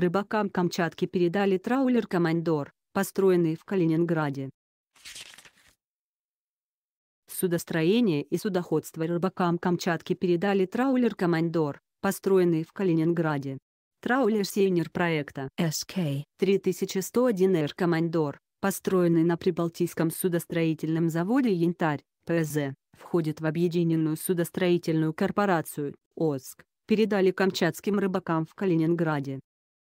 рыбакам Камчатки передали траулер «Командор», построенный в Калининграде. Судостроение и судоходство рыбакам Камчатки передали траулер «Командор», построенный в Калининграде. Траулер «Сейнер» проекта S.K. 3101 Командор», построенный на Прибалтийском судостроительном заводе «Янтарь», ПЗ, входит в Объединенную судостроительную корпорацию, ОСК, передали камчатским рыбакам в Калининграде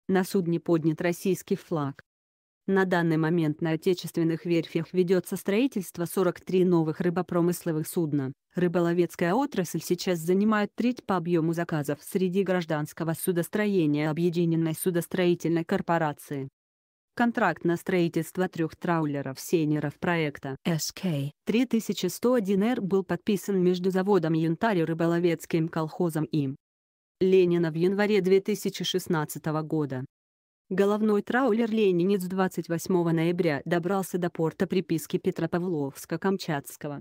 на судне поднят российский флаг. На данный момент на отечественных верфях ведется строительство 43 новых рыбопромысловых судна. Рыболовецкая отрасль сейчас занимает треть по объему заказов среди гражданского судостроения Объединенной судостроительной корпорации. Контракт на строительство трех траулеров «Сенеров» проекта sk 3101 r был подписан между заводом «Янтарь» и рыболовецким колхозом им. Ленина в январе 2016 года. Головной траулер «Ленинец» 28 ноября добрался до порта приписки Петропавловска-Камчатского.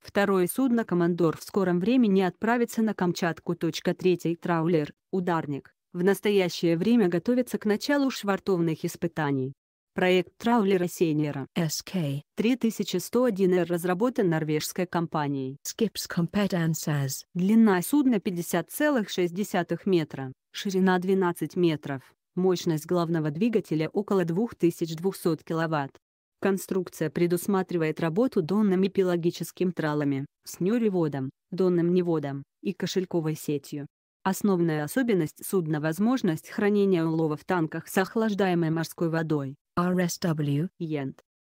Второе судно «Командор» в скором времени отправится на Камчатку. Третий траулер «Ударник» в настоящее время готовится к началу швартовных испытаний. Проект траулера Senior SK-3101 разработан норвежской компанией Skips Competences. Длина судна 50,6 метра, ширина 12 метров, мощность главного двигателя около 2200 кВт. Конструкция предусматривает работу донными пелагическим тралами, снюреводом, донным неводом и кошельковой сетью. Основная особенность судна – возможность хранения улова в танках с охлаждаемой морской водой, RSW Yenth